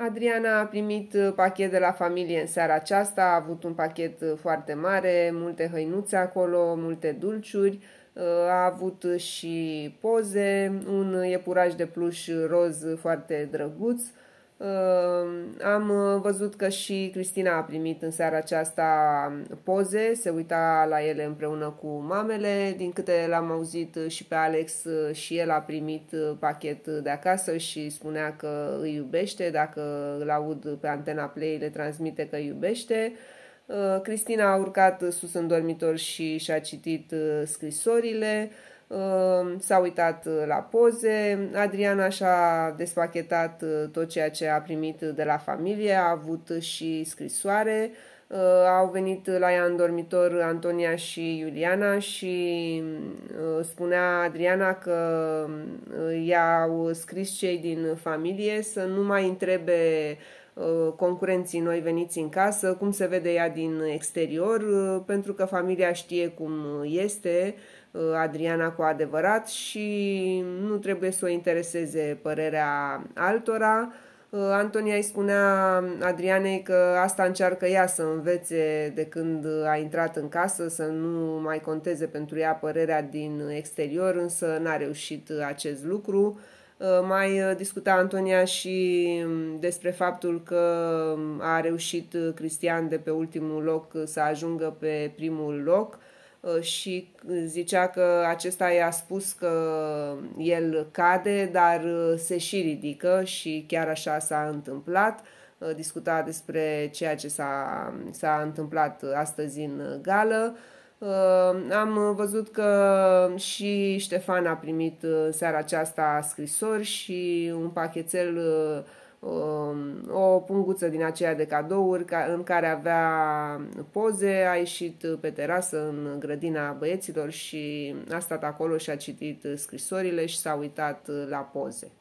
Adriana a primit uh, pachet de la familie în seara aceasta, a avut un pachet uh, foarte mare, multe hăinuțe acolo, multe dulciuri, uh, a avut și poze, un iepuraș de pluș roz foarte drăguț, am uh, văzut că și Cristina a primit în seara aceasta poze, se uita la ele împreună cu mamele. Din câte l-am auzit uh, și pe Alex, uh, și el a primit pachet de acasă și spunea că îi iubește. Dacă îl aud pe antena Play, le transmite că îi iubește. Cristina a urcat sus în dormitor și și-a citit scrisorile. Ehm, s-a uitat uh, la poze, Adriana și-a despachetat uh, tot ceea ce a primit de la familie, a avut și scrisoare, ehm, au venit la ea în dormitor Antonia și Iuliana și mm, spunea Adriana că mm, i-au scris cei din familie să nu mai întrebe uh, concurenții noi veniți în casă, cum se vede ea din exterior, uh, pentru că familia știe cum este uh, Adriana cu adevărat și nu trebuie să o intereseze părerea altora. Uh, Antonia îi spunea Adrianei că asta încearcă ea să învețe de când a intrat în casă, să nu mai conteze pentru ea părerea din exterior, însă n-a reușit acest lucru. Uh, mai discuta Antonia și um, despre faptul că um, a reușit Cristian de pe ultimul loc să ajungă pe primul loc – Uh, și zicea că acesta i-a spus că el cade, dar uh, se și ridică și chiar așa s-a întâmplat. Uh, discuta despre ceea ce s-a, s-a întâmplat astăzi în gală. Am văzut că și Ștefan a primit seara aceasta scrisori și un pachetel Um, o punguță din aceea de cadouri în care avea poze, a ieșit pe terasă în grădina băieților și a stat acolo și a citit scrisorile și s-a uitat la poze.